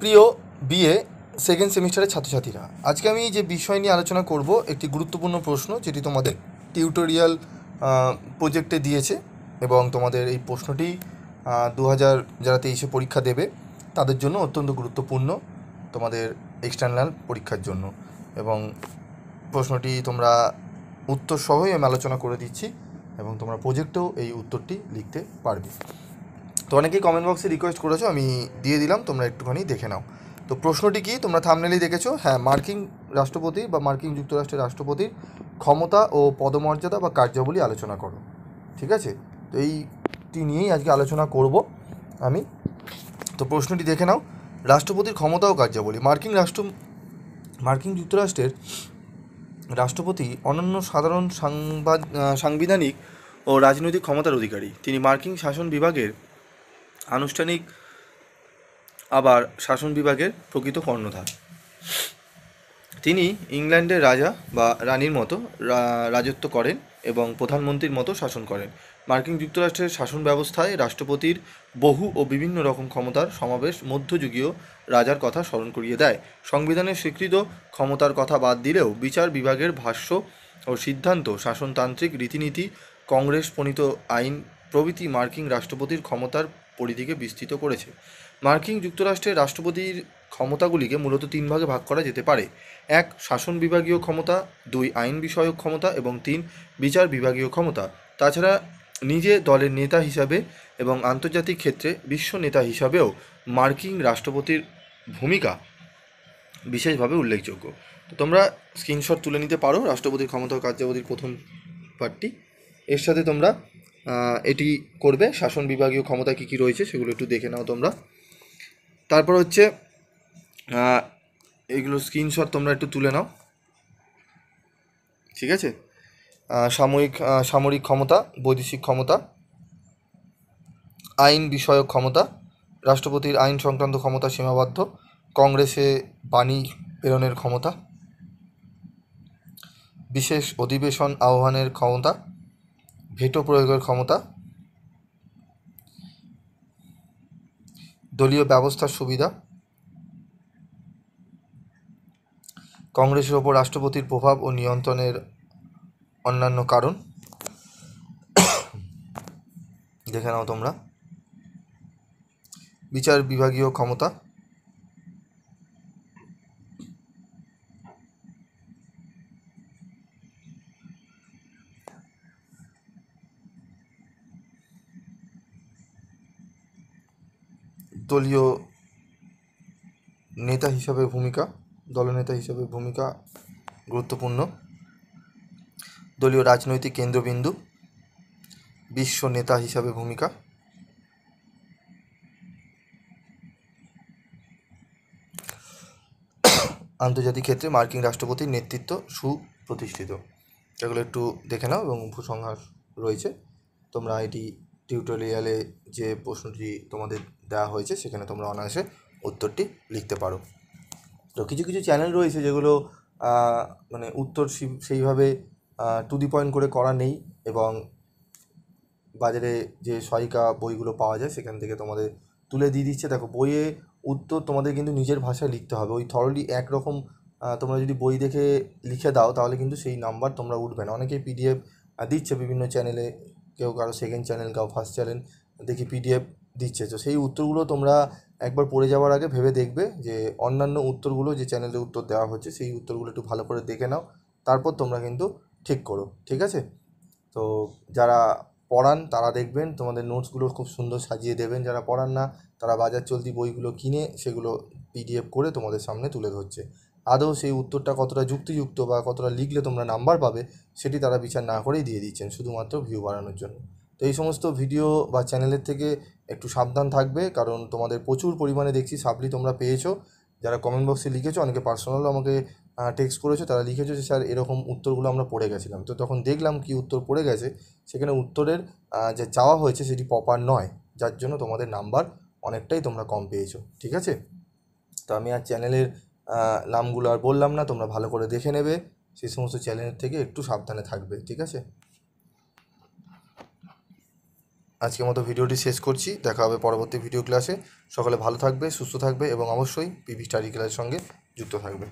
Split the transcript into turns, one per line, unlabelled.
প্রিয় BA second সেমিস্টারের ছাত্রছাত্রীরা আজকে আমি যে বিষয় নিয়ে আলোচনা করব একটি গুরুত্বপূর্ণ প্রশ্ন যেটি তোমাদের টিউটোরিয়াল প্রজেক্টে দিয়েছে এবং তোমাদের এই প্রশ্নটি দু হাজার যারা তেইশে পরীক্ষা দেবে তাদের জন্য অত্যন্ত গুরুত্বপূর্ণ তোমাদের এক্সটার্নাল পরীক্ষার জন্য এবং প্রশ্নটি তোমরা উত্তর সহই আমি আলোচনা করে দিচ্ছি এবং তোমরা প্রজেক্টেও এই উত্তরটি লিখতে পারবে তো অনেকেই কমেন্ট বক্সে রিকোয়েস্ট করেছো আমি দিয়ে দিলাম তোমরা একটুখানি দেখে নাও তো প্রশ্নটি কি তোমরা থামনেলেই দেখেছো হ্যাঁ মার্কিন রাষ্ট্রপতি বা মার্কিন যুক্তরাষ্ট্রের রাষ্ট্রপতির ক্ষমতা ও পদমর্যাদা বা কার্যাবলী আলোচনা করো ঠিক আছে তো এইটি নিয়েই আজকে আলোচনা করব আমি তো প্রশ্নটি দেখে নাও রাষ্ট্রপতির ক্ষমতা ও কার্যাবলী মার্কিন রাষ্ট্র মার্কিন যুক্তরাষ্ট্রের রাষ্ট্রপতি অনন্য সাধারণ সাংবাদ সাংবিধানিক ও রাজনৈতিক ক্ষমতার অধিকারী তিনি মার্কিন শাসন বিভাগের আনুষ্ঠানিক আবার শাসন বিভাগের প্রকৃত কর্ণধার তিনি ইংল্যান্ডের রাজা বা রানীর মতো রাজত্ব করেন এবং প্রধানমন্ত্রীর মতো শাসন করেন মার্কিন যুক্তরাষ্ট্রের শাসন ব্যবস্থায় রাষ্ট্রপতির বহু ও বিভিন্ন রকম ক্ষমতার সমাবেশ মধ্যযুগীয় রাজার কথা স্মরণ করিয়ে দেয় সংবিধানে স্বীকৃত ক্ষমতার কথা বাদ দিলেও বিচার বিভাগের ভাষ্য ও সিদ্ধান্ত শাসনতান্ত্রিক রীতিনীতি কংগ্রেস প্রণীত আইন প্রভৃতি মার্কিন রাষ্ট্রপতির ক্ষমতার পরিধিকে বিস্তৃত করেছে মার্কিন যুক্তরাষ্ট্রের রাষ্ট্রপতির ক্ষমতাগুলিকে মূলত তিন ভাগে ভাগ করা যেতে পারে এক শাসন বিভাগীয় ক্ষমতা দুই আইন বিষয়ক ক্ষমতা এবং তিন বিচার বিভাগীয় ক্ষমতা তাছাড়া নিজে দলের নেতা হিসাবে এবং আন্তর্জাতিক ক্ষেত্রে বিশ্ব নেতা হিসাবেও মার্কিন রাষ্ট্রপতির ভূমিকা বিশেষভাবে উল্লেখযোগ্য তো তোমরা স্ক্রিনশট তুলে নিতে পারো রাষ্ট্রপতির ক্ষমতা ও কার্যাবলীর প্রথম পার্টটি এর সাথে তোমরা এটি করবে শাসন বিভাগীয় ক্ষমতা কী কী রয়েছে সেগুলো একটু দেখে নাও তোমরা তারপর হচ্ছে এগুলো স্ক্রিনশট তোমরা একটু তুলে নাও ঠিক আছে সাময়িক সামরিক ক্ষমতা বৈদেশিক ক্ষমতা আইন বিষয়ক ক্ষমতা রাষ্ট্রপতির আইন সংক্রান্ত ক্ষমতা সীমাবদ্ধ কংগ্রেসে বাণী প্রেরণের ক্ষমতা বিশেষ অধিবেশন আহ্বানের ক্ষমতা ভেটো প্রয়োগের ক্ষমতা দলীয় ব্যবস্থার সুবিধা কংগ্রেসের ওপর রাষ্ট্রপতির প্রভাব ও নিয়ন্ত্রণের অন্যান্য কারণ দেখে নাও তোমরা বিচার বিভাগীয় ক্ষমতা দলীয় নেতা হিসাবে ভূমিকা দলনেতা হিসাবে ভূমিকা গুরুত্বপূর্ণ দলীয় রাজনৈতিক কেন্দ্রবিন্দু বিশ্ব নেতা হিসাবে ভূমিকা আন্তর্জাতিক ক্ষেত্রে মার্কিন রাষ্ট্রপতির নেতৃত্ব সুপ্রতিষ্ঠিত এগুলো একটু দেখে নাও এবং উপসংহার রয়েছে তোমরা এটি টিউটোরিয়ালে যে প্রশ্নটি তোমাদের দেওয়া হয়েছে সেখানে তোমরা অনায়াসে উত্তরটি লিখতে পারো তো কিছু কিছু চ্যানেল রয়েছে যেগুলো মানে উত্তর সেইভাবে টু দি পয়েন্ট করে করা নেই এবং বাজারে যে সহায়িকা বইগুলো পাওয়া যায় সেখান থেকে তোমাদের তুলে দিয়ে দিচ্ছে দেখো বইয়ে উত্তর তোমাদের কিন্তু নিজের ভাষায় লিখতে হবে ওই থরলি একরকম তোমরা যদি বই দেখে লিখে দাও তাহলে কিন্তু সেই নাম্বার তোমরা উঠবে না অনেকেই পিডিএফ দিচ্ছে বিভিন্ন চ্যানেলে কেউ কারো সেকেন্ড চ্যানেল কারো ফার্স্ট চ্যানেল দেখি পিডিএফ দিচ্ছে তো সেই উত্তরগুলো তোমরা একবার পড়ে যাওয়ার আগে ভেবে দেখবে যে অন্যান্য উত্তরগুলো যে চ্যানেলে উত্তর দেওয়া হচ্ছে সেই উত্তরগুলো একটু ভালো করে দেখে নাও তারপর তোমরা কিন্তু ঠিক করো ঠিক আছে তো যারা পড়ান তারা দেখবেন তোমাদের নোটসগুলো খুব সুন্দর সাজিয়ে দেবেন যারা পড়ান না তারা বাজার চলতি বইগুলো কিনে সেগুলো পিডিএফ করে তোমাদের সামনে তুলে ধরছে আদৌ সেই উত্তরটা কতটা যুক্তিযুক্ত বা কতটা লিখলে তোমরা নাম্বার পাবে সেটি তারা বিচার না করেই দিয়ে দিচ্ছেন শুধুমাত্র ভিউ বাড়ানোর জন্য তো এই সমস্ত ভিডিও বা চ্যানেলের থেকে একটু সাবধান থাকবে কারণ তোমাদের প্রচুর পরিমাণে দেখছি সাপ্লি তোমরা পেয়েছো যারা কমেন্ট বক্সে লিখেছো অনেকে পার্সোনালও আমাকে টেক্সট করেছো তারা লিখেছো যে স্যার এরকম উত্তরগুলো আমরা পড়ে গেছিলাম তো তখন দেখলাম কি উত্তর পড়ে গেছে সেখানে উত্তরের যে চাওয়া হয়েছে সেটি প্রপার নয় যার জন্য তোমাদের নাম্বার অনেকটাই তোমরা কম পেয়েছো ঠিক আছে তো আমি আর চ্যানেলের নামগুলো আর বললাম না তোমরা ভালো করে দেখে নেবে সেই সমস্ত চ্যানেলের থেকে একটু সাবধানে থাকবে ঠিক আছে আজকের মতো ভিডিওটি শেষ করছি দেখা হবে পরবর্তী ভিডিও ক্লাসে সকালে ভালো থাকবে সুস্থ থাকবে এবং অবশ্যই পিভি স্টাডি ক্লাসের সঙ্গে যুক্ত থাকবে